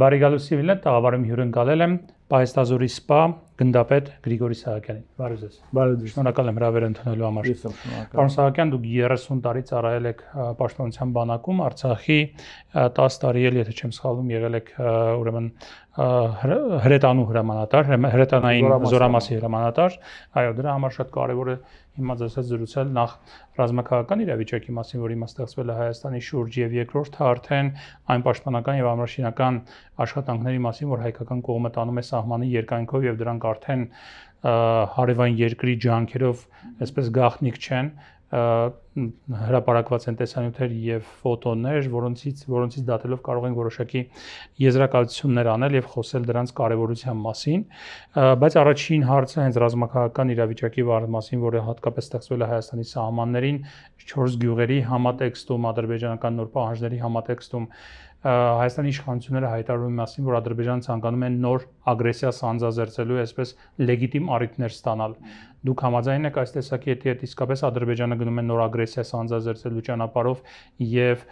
Բարի գալուսի Վիլեն, տաղավարում հյուրընկալել եմ Պահեստազորի սպա գնդապետ Գրիգորի Սահակյանին։ Բարև ձեզ։ Բարև ձեզ։ Շնորհակալ եմ հրավեր ընդունելու համար։ Ես եմ շնորհակալ։ Պարոն Սահակյան, դուք 30 տարից առայել եք Պաշտպանության բանակում, Արցախի 10 տարի էլ, եթե չեմ սխալվում, եղել եք ուրեմն հրետանու հրամանատար, հրետանային զորամասի հրամանատար։ Այո, դրա համար շատ կարևոր է հիմա ձեզ հետ զրուցել նախ ռազմական իրավիճակի մասին, որ հիմա ստեղծվել է Հայաստանի շուրջ եւ երկրորդը արդեն այն պաշտպանական եւ ամրաշինական աշխատանքների մասին, որ հայկական կողմը տանում է սահմանի երկայնքով եւ դրանք արդեն հարևան երկրի ջանքերով այսպես գախնիկ չեն հրապարակված են տեսանյութեր եւ ֆոտոներ, որոնցից որոնցից դատելով կարող են որոշակի եզրակացություններ անել եւ խոսել դրանց կարեւորության մասին, բայց առաջին հարցը հենց ռազմական իրավիճակի մասին, որը հատկապես ստեղծվել է Հայաստանի սահմաններին 4 գյուղերի համատեքստում, ադրբեջանական նոր պահանջների համատեքստում Հայաստանի իշխանությունները հայտարարում են մասին, որ Ադրբեջանը ցանկանում է նոր ագրեսիա սանձազերծելու, այսպես լեգիտիմ առիթներ ստանալ։ Դուք համաձայն եք այս տեսակի հետ, եթե իսկապես Ադրբեջանը գնում է նոր ագրեսիա սանձազերծելու ճանապարհով եւ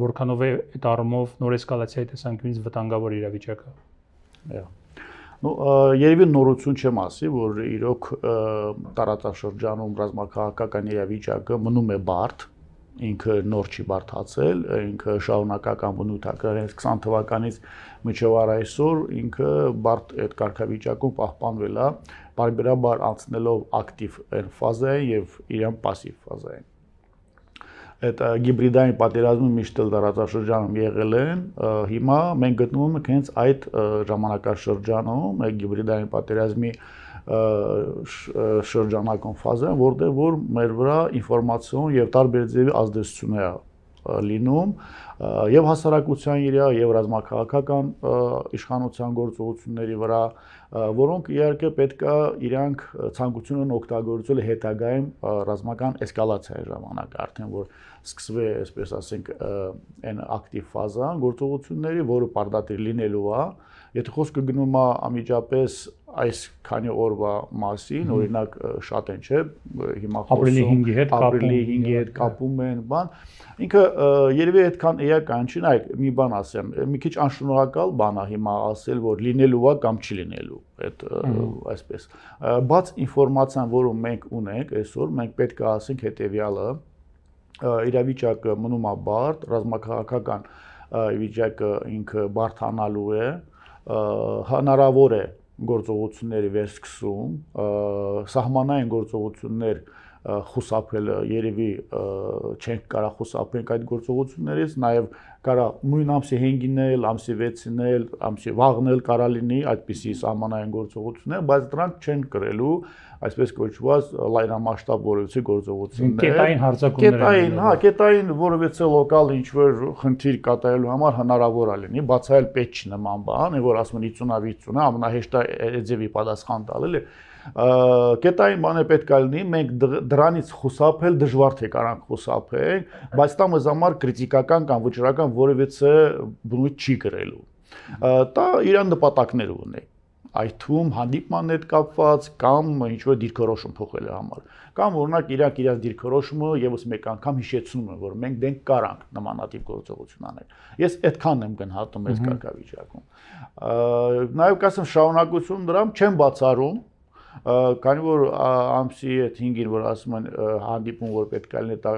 որքանով է այդ առումով նոր էսկալացիայի տեսանկյունից վտանգավոր իրավիճակը։ Այո։ Ну, երևի նորություն չեմ ասի, որ իրոք տարածաշրջանում ռազմաքաղաքական իրավիճակը մնում է բարդ, ինքը նոր չի բարթացել, ինքը շարունակական բնութագրել 20 թվականից մինչև առ այսօր ինքը բարդ այդ կարգավիճակում պահպանվել է, բարբերաբար անցնելով ակտիվ ֆազային եւ իրեն пассив ֆազային այդ հիբրիդային պատերազմում միշտ էլ տարածաշրջանում եղել են հիմա մենք գտնվում ենք հենց այդ ժամանակաշրջանում այդ հիբրիդային պատերազմի պատերազմի շրջանակում ֆազայում, որտեղ որ մեր վրա ինֆորմացիոն եւ տարբեր ձևի ազդեցություններ լինում եւ հասարակության իրա եւ ռազմաքաղաքական իշխանության գործողությունների վրա որոնք իհարկե պետքա իրանք ցանկությունն օգտագործել հետագայում ռազմական էսկալացիայի ժամանակ արդեն որ սկսվի այսպես ասենք այն ակտիվ ֆազան գործողությունների, որը բարդատիր լինելու է, եթե խոսքը գնում է ամիջապես այս քանի օրվա մասին, օրինակ շատ են, չէ, հիմա ապրիլի 5-ի հետ կապում, ապրիլի 5-ի հետ կապում են, բան։ Ինքը երևի այդքան էական չի, նայեք, մի բան ասեմ, մի քիչ անշնորհակալ բան է հիմա ասել, որ լինելու է կամ չլինելու այդ այսպես։ Բաց ինֆորմացիան, որը մենք ունենք այսօր, մենք պետք է ասենք հետեւյալը՝ իրավիճակը մնում է բարդ, ռազմաքաղաքական վիճակը ինքը բարթանալու է, հնարավոր է գործողությունների վերսկսում, սահմանային գործողություններ խուսափելը երևի չենք կարող խուսափենք այդ գործողություններից, նաև կարա նույն ամսի 5-ին էլ, ամսի 6-ին էլ, ամսի վաղն էլ կարա լինի այդպիսի սահմանային գործողություններ, բայց դրանք չեն կրելու այսպես կոչված լայնամասշտաբ որևիցե գործողություններ։ Կետային հարձակումներ։ Կետային, հա, կետային որևիցե լոկալ ինչ-որ խնդիր կատարելու համար հնարավոր է լինի, բացայել պետք չի նման բան, որ ասում են 50-ը 50-ը ամնահեշտը Էձևի պատասխան տալել է կետային բանը պետք է լինի, մենք դրանից խուսափել դժվար թե կարանք խուսափենք, բայց դա մեզ համար քրիտիկական կամ վճռական որևիցե բնույթ չի գրելու։ Դա իր նպատակներ ունի այդ թվում հանդիպման հետ կապված կամ ինչ որ դիրքորոշում փոխելու համար կամ օրինակ իրանք իրաց դիրքորոշումը եւս մեկ անգամ հիշեցնում են որ մենք դենք կարանք նմանատիպ գործողություն անել ես այդքան եմ գնահատում այս կարգավիճակում նաեւ կասեմ շարունակություն դրամ չեմ բացառում քանի որ ամսի այդ 5-ին որ ասում են հանդիպում որ պետք է լինի դա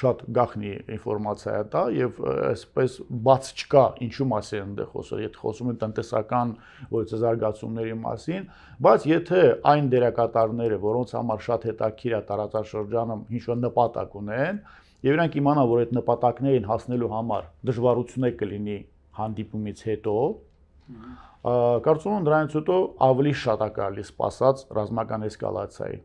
շատ գախնի ինֆորմացիա է դա եւ այսպես բաց չկա ինչու մասին այնտեղ դե խոսում եթե խոսում են տնտեսական ոչ զարգացումների մասին բայց եթե այն դերակատարները որոնց համար շատ հետաքրքիր է տարածաշրջանում ինչ որ նպատակ ունեն եւ իրանք իմանան որ այդ նպատակներին հասնելու համար դժվարություններ կլինի հանդիպումից հետո կարծում եմ դրանից հետո ավելի շատ է կարելի սпасած ռազմական էսկալացիայի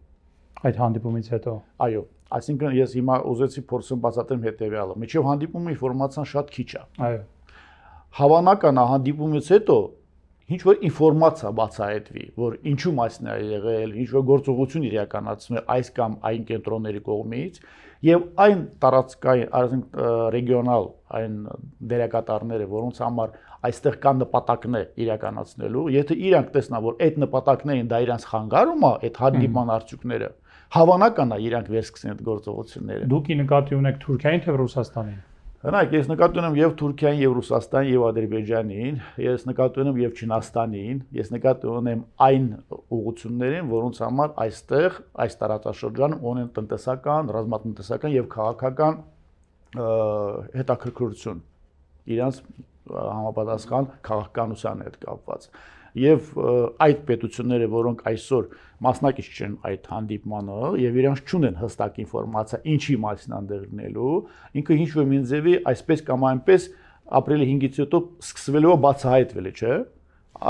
այդ հանդիպումից հետո այո այսինքն ես հիմա ուզեցի փորձեմ բացատրեմ հետեւյալը միջև հանդիպումը ինֆորմացիան շատ քիչ է այո հավանական է հանդիպումից հետո ինչ որ ինֆորմացիա բացահայտվի, որ ինչու մասն է եղել, ինչ որ գործողություն իրականացվում է այս կամ այն կենտրոնների կողմից եւ այն տարածքային, այսինքն ռեգիոնալ այն դերակատարները, որոնց համար այստեղ կան նպատակներ իրականացնելու, եթե իրանք տեսնան, որ այդ նպատակներին դա իրանց խանգարում է, այդ հանդիման արդյունքները, հավանական է իրանք վերսկսեն այդ գործողությունները։ Դուք ի նկատի ունեք Թուրքիային թե Ռուսաստանին։ Հնայք ես նկատի ունեմ եւ Թուրքիան, եւ Ռուսաստան, եւ Ադրբեջանին, ես նկատի ունեմ եւ Չինաստանին, ես նկատի ունեմ այն ուղություններին, որոնց համար այստեղ, այս տարածաշրջանում ունեն տնտեսական, ռազմատնտեսական եւ քաղաքական հետաքրքրություն։ Իրանց համապատասխան քաղաքականության հետ կապված եւ այդ պետությունները, որոնք այսօր մասնակից չեն այդ հանդիպմանը եւ իրենց չունեն հստակ ինֆորմացիա ինչի մասին անդեղ լինելու, ինքը ինչ որ մինձևի այսպես կամ այնպես ապրիլի 5-ից հետո սկսվելու է բացահայտվել, չէ՞։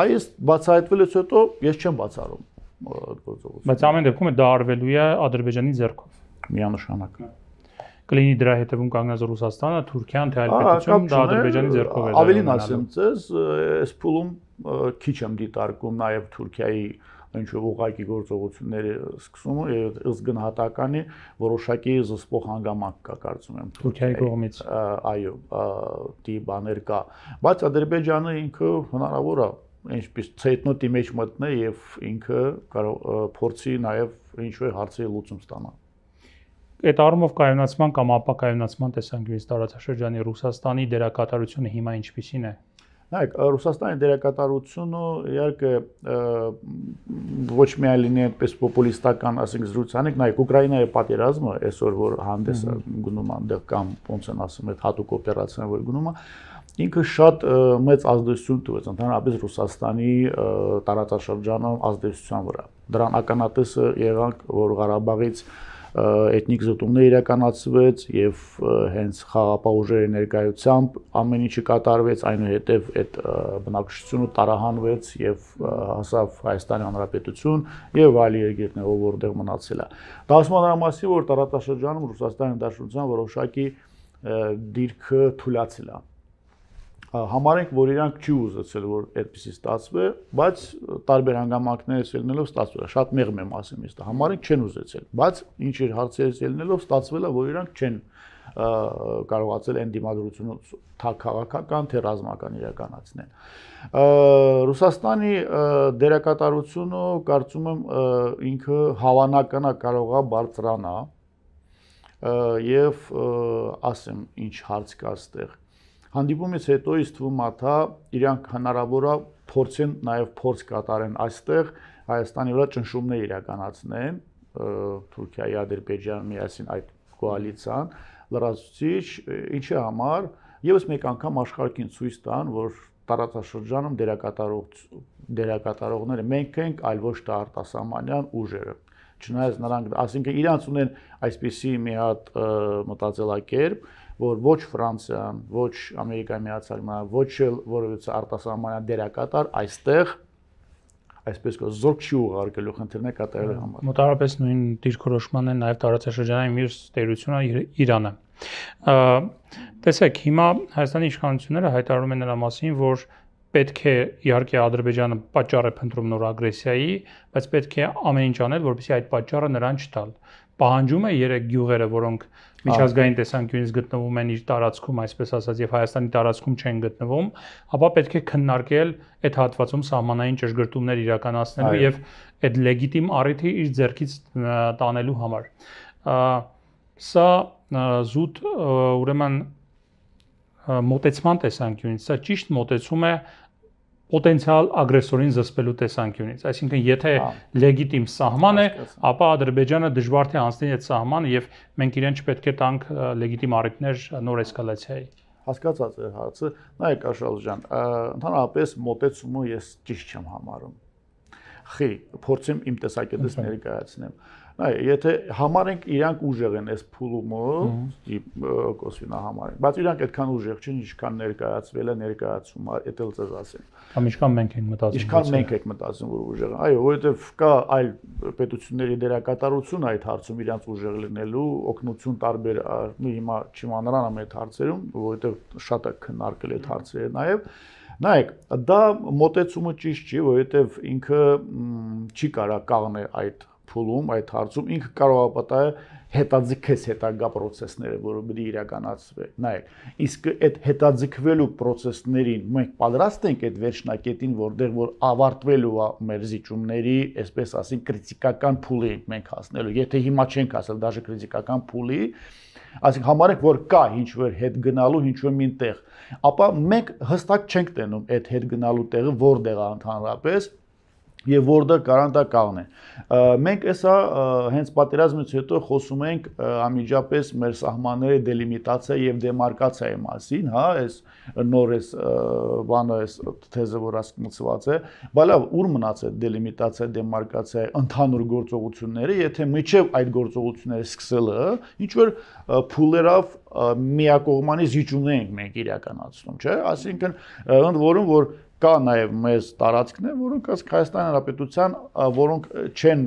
Այս բացահայտվելուց հետո ես չեմ բացառում գործողությունը։ Բայց ամեն դեպքում դա արվելու է Ադրբեջանի ձեռքով։ Միանշանակ։ հա։ Կլինի դրա հետևում կանգնած Ռուսաստանը, Թուրքիան, թե այլ պետություն դա Ադրբեջանի ձեռքով է։ Ավելին ասեմ, ցես այս փուլում քիչ եմ դիտարկում նաև Թուրքիայի ինչ որ ուղակի գործողությունների սկսումը եւ ըստ գնահատականի որոշակի զսպող հանգամանք կա կարծում եմ Թուրքիայի կողմից այո դի բաներ կա բայց Ադրբեջանը ինքը հնարավոր է ինչպես ցետնոտի մեջ մտնե եւ ինքը կարող փորձի նաեւ ինչ որ հարցի լուծում ստանա այդ առումով կայունացման կամ ապակայունացման տեսանկյունից տարածաշրջանի Ռուսաստանի դերակատարությունը հիմա ինչպիսին է Նայեք, Ռուսաստանի դերակատարությունը իհարկե ոչ միայն լինի այդպես պոպուլիստական, ասենք զրուցանեք, նայեք Ուկրաինայի պատերազմը, այսօր որ հանդես գնում այնտեղ կամ ոնց են ասում, այդ հատուկ օպերացիան որ գնում է, ինքը շատ մեծ ազդեցություն տվեց ընդհանրապես Ռուսաստանի տարածաշրջանում ազդեցության վրա։ Դրան ականատեսը եղանք, որ Ղարաբաղից էթնիկ զտումներ իրականացվեց եւ հենց խաղապահուժերի ներկայությամբ ամեն ինչը կատարվեց, այնուհետեւ այդ բնակչությունը տարահանվեց եւ հասավ Հայաստանի Հանրապետություն եւ այլ երկրներով որտեղ մնացել է։ Դա ասում է դրամասի, որ տարածաշրջանում Ռուսաստանի Դաշնության որոշակի դիրքը թույլացել է համարենք, որ իրանք չի ուզեցել, որ այդպեսի ստացվի, բայց տարբեր հանգամանքներից ելնելով ստացվել է։ Շատ մեղմ եմ ասեմ ես, համարենք չեն ուզեցել, բայց ինչ իր հարցերից ելնելով ստացվել է, որ իրանք չեն կարողացել այն դիմադրությունը քաղաքական թե ռազմական իրականացնել։ Ռուսաստանի դերակատարությունը կարծում եմ ինքը հավանականա կարողա բարձրանա եւ ասեմ ինչ հարց կա այդտեղ Հանդիպումից հետո ինձ թվում է թա իրանք հնարավոր է փորձեն նաև փորձ կատարեն այստեղ Հայաստանի վրա ճնշումներ իրականացնեն Թուրքիայի Ադրբեջանի միասին այդ կոալիցիան լրացուցիչ ինչի համար եւս մեկ անգամ աշխարհին ցույց տան որ տարածաշրջանում դերակատարող դերակատարողները մենք ենք, այլ ոչ թե արտասահմանյան ուժերը։ Չնայած նրանք, ասինքն իրանց ունեն այսպիսի մի հատ մտածելակերպ, որ ոչ Ֆրանսիան, ոչ Ամերիկայի Միացյալ Նահանգները, ոչ էլ որևիցե արտասահմանյան դերակատար այստեղ այսպես կոչ զորք չի ուղարկելու խնդիրներ կատարելու համար։ Մոտարապես նույն դիրքորոշման է նաև տարածաշրջանային մյուս տերությունը Իրանը։ Տեսեք, հիմա Հայաստանի իշխանությունները հայտարարում են նրա մասին, որ պետք է իհարկե Ադրբեջանը պատճառ է փնտրում նոր ագրեսիայի, բայց պետք է ամեն ինչ անել, որպեսզի այդ պատճառը նրան չտալ։ Պահանջում է երեք գյուղերը, որոնք միջազգային տեսանկյունից գտնվում են իր տարածքում, այսպես ասած, եւ Հայաստանի տարածքում չեն գտնվում, ապա պետք է քննարկել այդ հատվածում սահմանային ճշգրտումներ իրականացնելու եւ այդ լեգիտիմ առիթը իր ձեռքից տանելու համար։ Սա զուտ ուրեմն մոտեցման տեսանկյունից սա ճիշտ մոտեցում է պոտենցիալ ագրեսորին զսպելու տեսանկյունից։ Այսինքն, եթե հա։ լեգիտիմ սահման է, ապա Ադրբեջանը դժվար թե անցնի այդ սահմանը եւ մենք իրեն չպետք է տանք լեգիտիմ առիթներ նոր էսկալացիայի։ Հասկացած է հարցը։ Նայեք Աշալ ջան, ընդհանրապես մոտեցումը ես ճիշտ չեմ համարում։ Խի, փորձեմ իմ տեսակետից ներկայացնեմ։ Նայ, եթե համարենք իրանք ուժեղ են այս փուլումը, կոսինա համարենք, բայց իրանք այդքան ուժեղ չեն, ինչքան ներկայացվել է ներկայացում, դա էլ ձեզ ասեմ։ Կամ ինչքան մենք ենք մտածում։ Ինչքան մենք ենք մտածում, որ ուժեղ են։ Այո, որովհետև կա այլ պետությունների դերակատարություն այդ հարցում իրանք ուժեղ լինելու, օգնություն տարբեր, նույն հիմա չիմանալան այդ հարցերում, որովհետև շատ է քննարկել այդ հարցերը նաև։ Նայեք, դա մոտեցումը ճիշտ չի, որովհետև ինքը չի կարա կաղնե այդ փուլում այդ հարցում ինքը կարող է պատահել հետաձգես հետագա process-ները, որը բերի իրականացվի։ Նայեք, իսկ այդ հետաձգվելու process-ներին մենք պատրաստ ենք այդ վերջնակետին, որտեղ որ ավարտվելու է մեր զիջումների, այսպես ասենք, քրիտիկական փուլի ենք մենք հասնելու։ Եթե հիմա չենք հասել դաժե քրիտիկական փուլի, ասենք համարենք, որ կա ինչ որ հետ գնալու, ինչ որ մինտեղ, ապա մենք հստակ չենք տենում այդ հետ գնալու տեղը որտեղ է ընդհանրապես եւ Word-ը կարանտա կաղն է։ Մենք էսա հենց պատերազմից հետո խոսում ենք ամիջապես մեր սահմանների դելիմիտացիա եւ դեմարկացիայի մասին, հա, այս նոր էս բանը էս թեզը որ ասկմծված է, բալա ուր մնաց է դելիմիտացիա, դեմարկացիա, ընդհանուր գործողությունները, եթե միջև այդ գործողությունները սկսելը, ինչ որ փուլերով միակողմանի զիջումներ ենք մենք իրականացնում, չէ՞։ Այսինքն ընդ որում որ կա նաև մեծ տարածքներ, որոնք ըստ Հայաստան Հանրապետության, որոնք չեն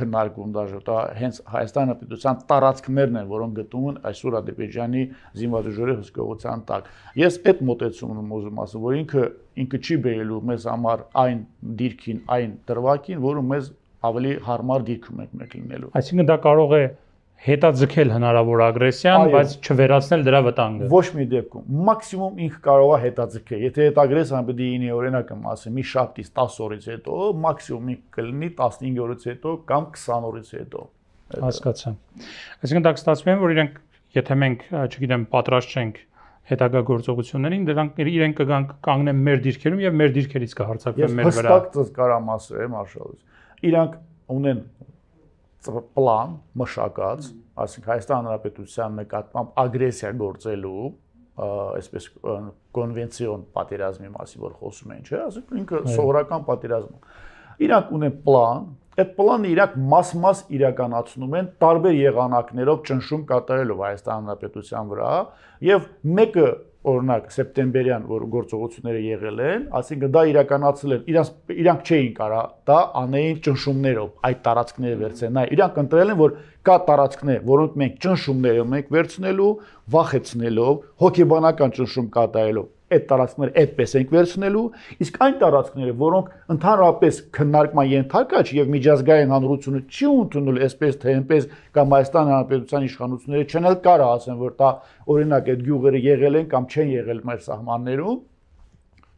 քննարկվում դաժե, դա հենց Հայաստան Հանրապետության տարածքներն են, որոնք գտնվում են այսօր Ադրբեջանի զինվորժորի հսկողության տակ։ Ես այդ մտածումն եմ ուզում ասել, որ ինքը ինքը չի բերելու մեզ համար այն դիրքին, այն դրվագին, որը մեզ ավելի հարմար դիրքում ենք մեկ լինելու։ Այսինքն դա կարող է հետաձգել հնարավոր ագրեսիան, բայց չվերացնել դրա վտանգը։ Ոչ մի դեպքում։ Մաքսիմում ինքը կարող է հետաձգել։ Եթե հետագրեսիան պետք է ինի օրինակը ասեմ, մի շաբթից 10 օրից հետո, մաքսիմում ինքը կլինի 15 օրից հետո կամ 20 օրից հետո։ Հասկացա։ Այսինքն դա կստացվի, որ իրենք, եթե մենք, չգիտեմ, պատրաստ չենք հետագա գործողություններին դրանք իրենք կգան կանգնեն մեր դիրքերում եւ մեր դիրքերից կհարցակվեն մեր վրա։ Ես հստակ կարամ ասեմ, արշալույս։ Իրանք ունեն պլան մշակած, այսինքն Հայաստան Հանրապետության նկատմամբ ագրեսիա գործելու, այսպես կոնվենցիոն պատերազմի մասին որ խոսում են, չէ՞, ասենք ինքը սովորական պատերազմ։ Իրանք ունեն պլան, այդ պլանը իրանք մաս-մաս իրականացնում են տարբեր եղանակներով ճնշում կատարելով Հայաստան Հանրապետության վրա, եւ մեկը օրինակ սեպտեմբերյան, որ գործողությունները եղել են, ասինքն դա իրականացել են, իրանք իրանք չէին կարա դա անեին ճնշումներով այդ տարածքները վերցնել։ Իրանք ընտրել են, որ կա տարածքներ, որոնք մենք ճնշումներով մենք վերցնելու, վախեցնելով, հոգեբանական ճնշում կատարելով այդ տարածքները այդպես ենք վերցնելու, իսկ այն տարածքները, որոնք ընդհանրապես քննարկման ենթակա չէ եւ միջազգային հանրությունը չի ընդունել այսպես թե այնպես կամ Հայաստան Հանրապետության իշխանությունները չեն էլ կարա ասեն, որ դա օրինակ այդ գյուղերը եղել են կամ չեն եղել մեր սահմաններում,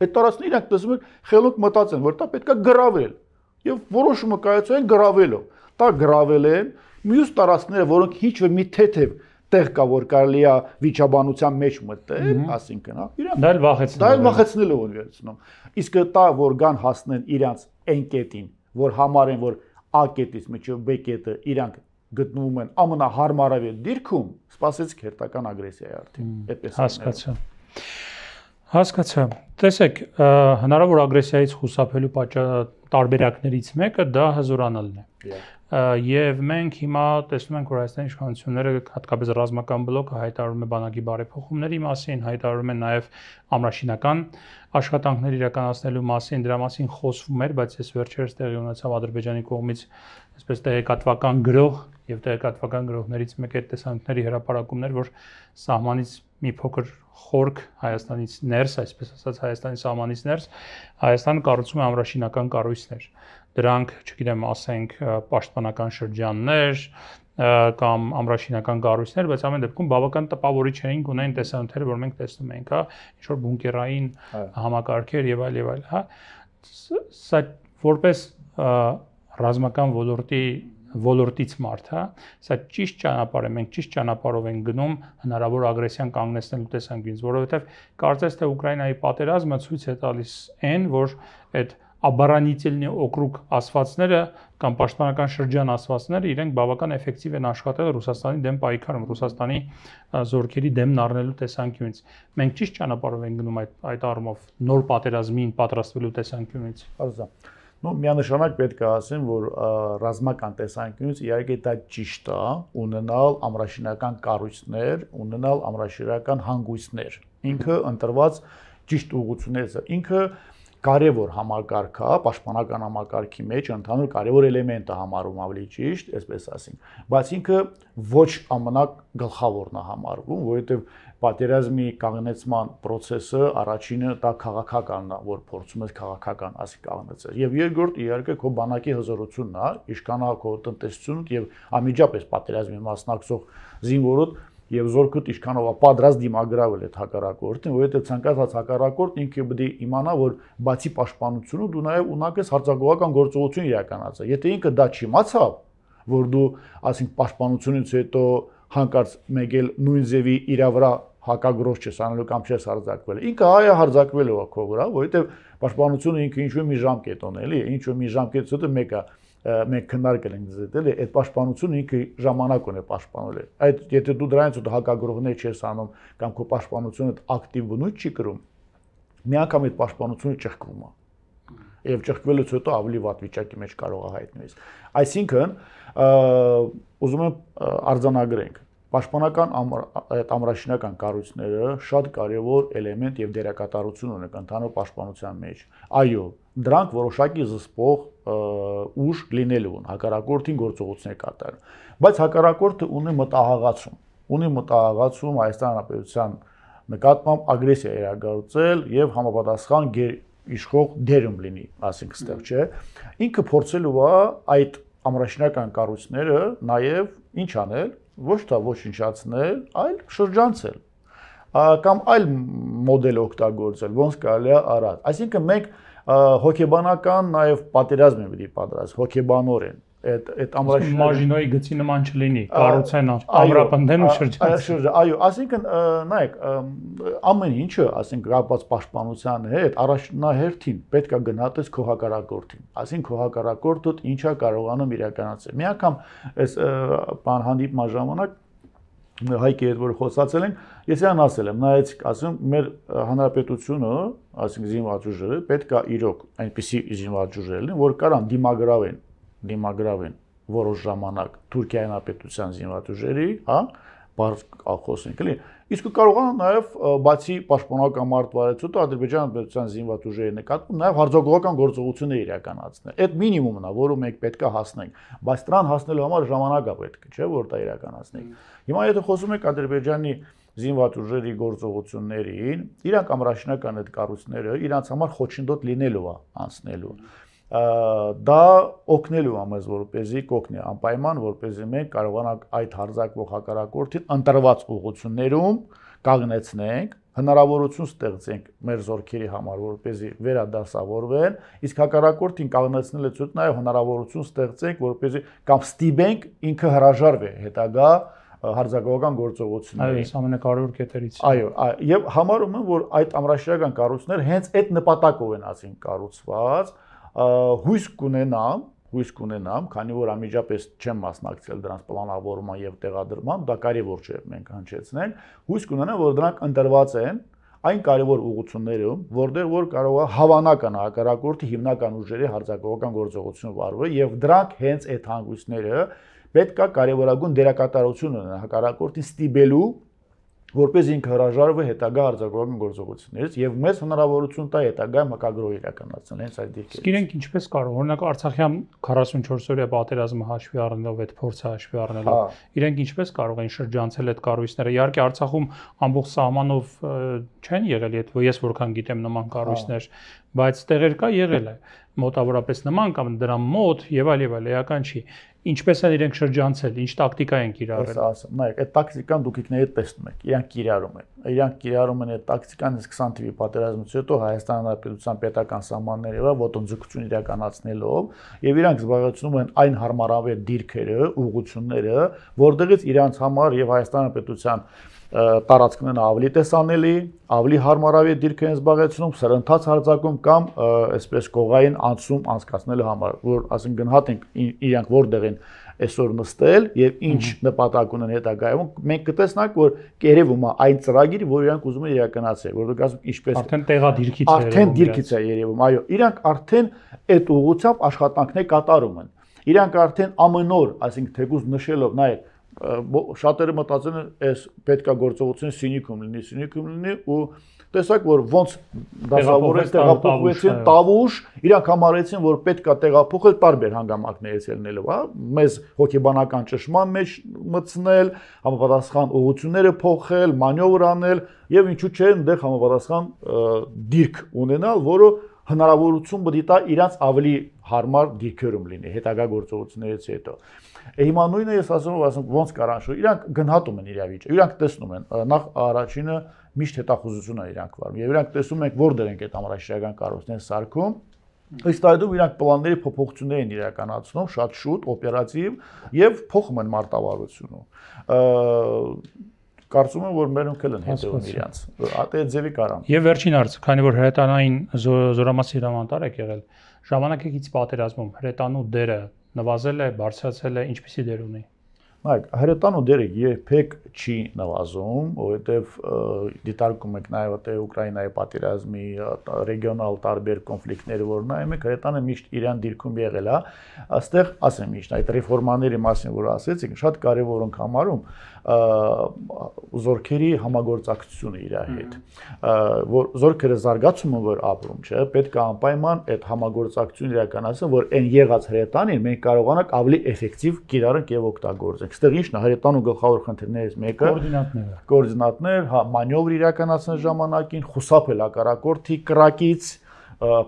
այդ տարածքն իրանք տեսնում են խելոք մտածեն, որ դա պետքա գրավել եւ որոշումը կայացուցեն գրավելով։ Դա գրավել են մյուս տարածքները, որոնք հիչ մի թեթև թե տեղ կա, որ կարելի է վիճաբանության մեջ մտել, ասինքն, հա, իրան։ Դա էլ վախեցնելը։ Դա էլ վախեցնելը որ վերցնում։ Իսկ դա որ կան հասնեն իրանց այն կետին, որ համարեն, որ A կետից մինչև B կետը իրանք գտնվում են ամենահարմարավետ դիրքում, սпасեցիք հերթական ագրեսիայի արդեն։ Այդպես հասկացա։ Հասկացա։ Տեսեք, հնարավոր ագրեսիայից խուսափելու պատճառ տարբերակներից մեկը դա հզորանալն է։ Եվ մենք հիմա տեսնում ենք, որ Հայաստանի իշխանությունները հատկապես ռազմական բլոկը հայտարարում է բանակի բարեփոխումների մասին, հայտարարում է նաև ամրաշինական աշխատանքներ իրականացնելու մասին, դրա մասին խոսվում էր, բայց ես վերջերս տեղի ունեցավ Ադրբեջանի կողմից այսպես տեղեկատվական գրող եւ տեղեկատվական գրողներից մեկի տեսանյութերի հրապարակումներ, որ սահմանից մի փոքր խորք Հայաստանից ներս, այսպես ասած Հայաստանի սահմանից ներս, Հայաստանը կառուցում է ամրաշինական կառույցներ դրանք, չգիտեմ, ասենք պաշտպանական շրջաններ կամ ամրաշինական կառույցներ, բայց ամեն դեպքում բավական տպավորիչ էին գունային տեսանյութերը, որ մենք տեսնում ենք, հա, ինչ որ բունկերային համակարգեր եւ այլ եւ այլ, հա։ Սա որպես ռազմական ոլորտի ոլորտից մարդ, հա, սա ճիշտ ճանապարհ է, մենք ճիշտ ճանապարհով ենք գնում հնարավոր ագրեսիան կանգնեցնելու տեսանկյունից, որովհետև կարծես թե Ուկրաինայի պատերազմը ցույց է տալիս այն, որ այդ оборонительный օկրուգ ասվածները կամ պաշտպանական շրջան ասվածները իրենք բավական էֆեկտիվ են աշխատել Ռուսաստանի դեմ պայքարում, Ռուսաստանի զորքերի դեմն առնելու տեսանկյունից։ Մենք ճիշտ ճանապարհով ենք գնում այդ այդ առումով նոր պատերազմին պատրաստվելու տեսանկյունից։ Հարուսա։ Ну, միանշանակ պետք է ասեմ, որ ռազմական տեսանկյունից իհարկե դա ճիշտ է, ունենալ ամրաշինական կառույցներ, ունենալ ամրաշինական հանգույցներ։ Ինքը ընտրված ճիշտ ուղություններս։ Ինքը կարևոր համակարգ է, պաշտպանական համակարգի մեջ ընդհանուր կարևոր էլեմենտ է համարվում ավելի ճիշտ, այսպես ասենք, բայց ինքը ոչ ամնակ գլխավորն է համարվում, որովհետև պատերազմի կանգնեցման process-ը առաջինը դա քաղաքականն է, որ փորձում ես քաղաքական ասի կանգնեցնել։ Եվ երկրորդ իհարկե քո բանակի հզորությունն է, իշքանա քո տնտեսությունդ եւ անմիջապես պատերազմի մասնակցող զինվորոդ եւ զորքդ ինչքանով է պատրաստ դիմագրավել այդ հակառակորդին, որովհետեւ ցանկացած հակառակորդ ինքը պետք է իմանա, որ բացի պաշտպանությունը դու նաեւ ունակ ես հartzagողական գործողություն իրականացնել։ Եթե ինքը դա չիմացավ, որ դու ասենք պաշտպանությունից հետո հանկարծ մեկ էլ նույն ձևի իր վրա հակագրոց չես անելու կամ չես հարձակվել։ Ինքը այա հարձակվել է քո վրա, որովհետև պաշտպանությունը ինքը ինչ-որ մի ժամկետ ունելի է, ինչ-որ մի ժամկետից հետո մեկը մենք քննարկել ենք ձեզ էլի այդ պաշտպանությունը ինքը ժամանակ ունի պաշտպանելու։ Այդ եթե դու դրանից ու հակագրողներ չես անում կամ քո պաշտպանությունը ակտիվ բնույթ չի կրում, միանգամ այդ պաշտպանությունը ճեղքվում է։ Եվ ճեղքվելուց հետո ավելի վատ վիճակի մեջ կարող է հայտնվես։ Այսինքն, ուզում եմ արձանագրենք, Պաշտպանական այդ ամրաշինական կառույցները շատ կարևոր էլեմենտ եւ դերակատարություն ունեն ընդհանուր պաշտպանության մեջ։ Այո, դրանք որոշակի զսպող ուժ լինելու են հակարակորտին գործողություններ կատարում բայց հակարակորտը ունի մտահղացում ունի մտահղացում հայաստան հանրապետության նկատմամբ ագրեսիա իրագործել եւ համապատասխան իշխող դերում լինի ասենք ստեղ չէ ինքը փորձելու է այդ ամրաշնական կառույցները նաեւ ինչ անել ոչ թե ոչնչացնել այլ շրջանցել կամ այլ մոդել օգտագործել, ոնց կարելի է արած։ Այսինքն մենք հոկեբանական նաև պատերազմ են պիտի պատրաստ, հոկեբանոր են այդ այդ ամրաշինը մաժինոյի գծի նման չլինի կառուցեն ամրապնդեն ու շրջան այո ասինքն նայեք ամեն ինչը ասենք գրապած պաշտպանության հետ առաջնահերթին պետքա գնահատես քո հակարակորդին ասինքն քո հակարակորդդ ինչա կարողանում իրականացնել մի անգամ այս բան հանդիպման ժամանակ հայկի հետ որ խոսացել ենք Ես այն ասել եմ, նայեցիք, ասում մեր հանրապետությունը, այսինքն զինվաճուժերը պետք է իրոք այնպիսի զինվաճուժեր լինեն, որ կարան դիմագրավեն, դիմագրավեն որոշ ժամանակ Թուրքիայի հանրապետության զինվաճուժերի, հա, բարձ խոսենք, էլի։ Իսկ կարողանա նաև բացի պաշտպանական մարտավարեցուտը Ադրբեջանի հանրապետության զինվաճուժերի նկատմամբ նաև հարձակողական գործողությունները իրականացնել։ Այդ մինիմումն է, որը մենք պետք է հասնենք, բայց դրան հասնելու համար ժամանակ է պետք, չէ՞, որ դա իրականացնենք։ Հիմա եթե խոսում ենք Ադրբեջանի զինված ուժերի գործողություններին, իրանք ամրաշնական այդ կառույցները իրանք համար խոչընդոտ լինելու է անցնելու։ Դա օգնելու է մեզ, որպեսզի կօգնի անպայման, որպեսզի մենք կարողանանք այդ հարձակվող հակարակորդին ընտրված ուղություններում կանգնեցնենք հնարավորություն ստեղծենք մեր զորքերի համար, որպեսզի վերադասավորվեն, իսկ հակառակորդին կանգնեցնել է ցույց նաև հնարավորություն ստեղծենք, որպեսզի կամ ստիպենք ինքը հրաժարվի հետագա հարձակողական գործողությունները։ Այո, ամենակարևոր կետերից։ Այո, եւ համարում եմ, որ այդ ամրաշիրական կառույցները հենց այդ նպատակով են ասին կառուցված, հույս կունենամ հույս կունենամ, քանի որ ամիջապես չեմ մասնակցել դրանց պլանավորման եւ տեղադրման, դա կարեւոր չէ մենք հնչեցնենք, հույս կունենամ, որ դրանք ընտրված են այն կարևոր ուղղություններում, որտեղ որ կարող է հավանական հակառակորդի հիմնական ուժերի հարձակողական գործողություն վարվել եւ դրանք հենց այդ հանգույցները պետք է կարևորագույն դերակատարություն ունենա հակառակորդին ստիպելու որպես ինքը հրաժարվի հետագա արձակողական գործողություններից եւ մեզ հնարավորություն տա հետագա մակագրով իրականացնել հենց այդ դիրքերից։ Իսկ իրենք ինչպես կարող օրինակ Արցախյան 44-օրյա պատերազմը հաշվի առնելով այդ փորձը հաշվի առնելով հա։ իրենք ինչպես կարող են շրջանցել այդ կառույցները։ Իհարկե Արցախում ամբողջ սահմանով չեն եղել այդ ես որքան գիտեմ նման հա։ կառույցներ, բայց տեղեր կա եղել է մոտավորապես նման կամ դրա մոտ եւ այլ եւ այլ էական չի ինչպես են իրենք շրջանցել ինչ տակտիկա են կիրառել ես ասում նայեք այդ տակտիկան դուք ինքներդ տեսնում եք իրանք կիրառում են իրանք կիրառում են այդ տակտիկան իսկ 20 թվի պատերազմից հետո Հայաստան Հանրապետության պետական սահմանների վրա ոտնձգություն իրականացնելով եւ իրանք զբաղեցնում են այն հարմարավետ դիրքերը ուղությունները որտեղից իրանք համար եւ Հայաստան Հանրապետության տարածքն են ավելի տեսանելի, ավելի հարմարավետ դիրք են զբաղեցնում սրընթաց հարձակում կամ այսպես կողային անցում անցկացնելու համար, որ ասենք գնահատենք իրանք որտեղ են այսօր նստել եւ ինչ նպատակ ունեն հետագայում, մենք կտեսնանք, որ կերևում է այն ծրագիրը, որ իրանք ուզում են իրականացնել, որովհետեւ ասում ինչպես արդեն տեղադիրքից է արդեն դիրքից է երևում, այո, իրանք արդեն այդ ուղղությամբ աշխատանքներ կատարում են։ Իրանք արդեն ամենօր, այսինքն թեկուզ նշելով նայեք շատերը մտածեն են այս պետքա գործողությունը Սյունիքում լինի, Սյունիքում լինի ու տեսակ որ ոնց դասավորել տեղափոխվեցին Տավուշ, իրանք համարեցին որ պետքա տեղափոխել տարբեր հանգամանքներից ելնելով, հա, մեզ հոգեբանական ճշմամ մեջ մտցնել, համապատասխան ուղությունները փոխել, մանևր անել եւ ինչու՞ չէ այնտեղ համապատասխան դիրք ունենալ, որը հնարավորություն պետք է տա իրաց ավելի հարմար դիրքերում լինի հետագա գործողություններից հետո։ Հիմա նույնը ես ասում եմ, ասում ոնց կարանշու։ Իրանք գնահատում են իրավիճակը, իրանք տեսնում են։ Նախ առաջինը միշտ հետախուզություն է իրանք վարում։ Եվ իրանք տեսում են, որտեղ են այդ ամրաշիրական կառույցները սարքում։ Ըստ այդու իրանք պլանների փոփոխություններ են իրականացնում շատ շուտ, օպերատիվ եւ փոխում են մարտավարությունը կարծում եմ որ մերոնք էլ են հետևում իրանց այդ ձևի կարան եւ վերջին հարց քանի որ հրետանային զորամասի հրամանատար եք եղել ժամանակակից պատերազմում հրետանու դերը նվազել է բարձրացել է ինչպիսի դեր ունի Նայեք, հայրենան ու դերը երբեք չի նվազում, որովհետև դիտարկում եք նաև այդ Ուկրաինայի պատերազմի ռեգիոնալ տարբեր կոնֆլիկտները, որ նայում եք, հայրենանը միշտ իրան դիրքում եղել է։ Աստեղ ասեմ միշտ այդ ռեֆորմաների մասին, որ ասեցիք, շատ կարևոր ենք համարում զորքերի համագործակցությունը իր հետ։ Որ զորքերը զարգացումը որ ապրում, չէ, պետք է անպայման այդ համագործակցությունը իրականացնեն, որ այն եղած հայրենանին մենք կարողանանք ավելի էֆեկտիվ կիրառենք եւ օգտագործենք։ Այստեղ ի՞նչն է հայերտան ու գլխավոր խնդիրներից մեկը։ Կոորդինատները։ Կոորդինատներ, հա, մանևր իրականացնեն ժամանակին, խուսափել հակարակորթի կրակից,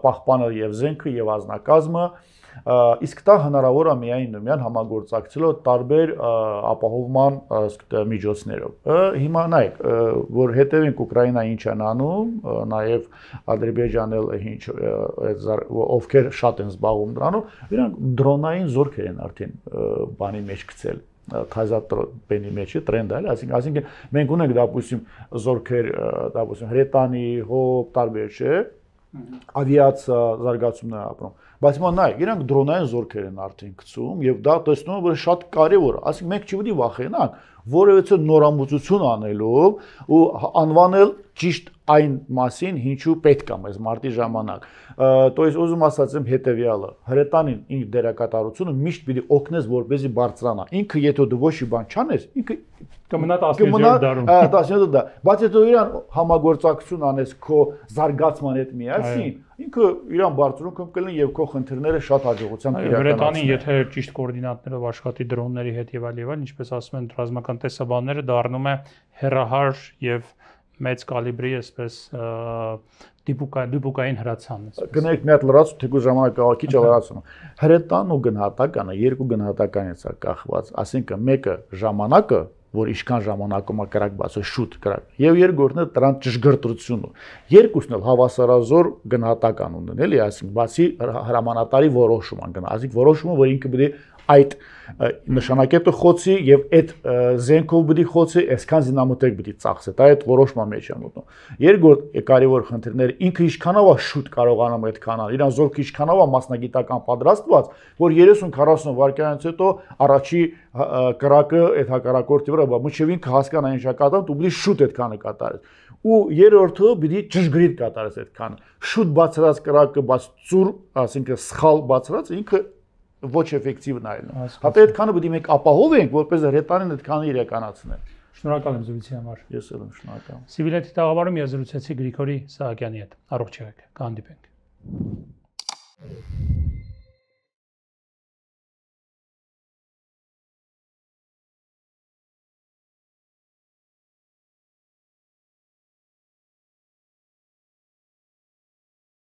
պահպանել եւ զենքը եւ ազնակազմը, իսկ դա հնարավոր է միայն նույնյան համագործակցելով տարբեր ապահովման միջոցներով։ Հիմա նայեք, որ հետևենք Ուկրաինա ինչ են անում, նաև Ադրբեջանը ինչ ովքեր շատ են զբաղվում դրանով, իրանք դրոնային զորքեր են արդեն բանի մեջ գցել թազա բենի մեջի տրենդ այլ, այսինքն այսինքն մենք ունենք դապուսիմ զորքեր, դապուսիմ հրետանի, հոբ, տարբեր չէ։ Ավիացիա զարգացումն է ապրում Բայց հիմա նայ, իրանք դրոնային զորքեր են արդեն գցում եւ դա տեսնում եմ որ շատ կարեւոր, ասիկ մենք չի պետք վախենանք որևէ նորամուծություն անելով ու անվանել ճիշտ այն մասին, ինչու պետք է մեզ մարտի ժամանակ։ То есть ուզում ասածեմ հետեւյալը. հրետանին ինք դերակատարությունը միշտ պիտի օգնես, որպեսզի բարձրանա։ Ինքը եթե դու ոչ մի բան չանես, ինքը կմնա 17-րդ դարում։ 17-րդ դա։ Բայց եթե դու իրան համագործակցություն անես քո զարգացման հետ միասին, ինքը իրան բարձրունքում կլինի եւ քո խնդիրները շատ հաջողությամբ իրականացնի։ Վրետանին, եթե ճիշտ կոորդինատներով աշխատի դրոնների հետ եւ այլ եւ այլ, ինչպես ասում են ռազմական տեսաբանները, դառնում է հերահար եւ մեծ կալիբրի, այսպես դիպուկային դիպուկային հրացան, այսպես։ Գնայք մի հատ լրացու, թե գուզ ժամանակակի ճավարացում։ Հրետանն ու գնահատականը երկու գնահատականից է կախված, ասինքն մեկը ժամանակը որ ինչքան ժամանակում է կրակ բացը շուտ կրակ։ Եվ երկրորդն է դրան ճշգրտությունը։ Երկուսն էլ հավասարազոր գնահատական ունեն, էլի, այսինքն բացի հրամանատարի որոշման գնա, այսինքն որոշումը, որ ինքը պետք է այդ նշանակետը խոցի եւ այդ զենքով բդի խոցի, այսքան զինամթերք բդի ծախսի։ Դա այդ որոշման մեջ է մտնում։ Երկրորդ կարևոր խնդիրները ինքը ինչքանով է շուտ կարողանում այդ կանալ, իրան զորքը ինչքանով է մասնագիտական պատրաստված, որ 30-40 վայրկյանից հետո առաջի կրակը այդ հակարակորտի վրա, մինչև ինքը հասկանա այն շակատան, դու բդի շուտ այդ կանը կատարես ու երրորդը պիտի ճշգրիտ կատարես այդքան։ Շուտ բացրած կրակը բաց ծուր, այսինքն սխալ բացրած ինքը ոչ էֆեկտիվն այլն։ Հատե այդքանը պետք է մենք ապահով ենք, որպես հրետանին այդքանը իրականացնել։ Շնորհակալ եմ զրույցի համար։ Ես էլ եմ շնորհակալ։ Սիվիլետի տաղավարում ես զրուցեցի Գրիգորի Սահակյանի հետ։ Առողջ եղեք, կհանդիպենք։ Thank you.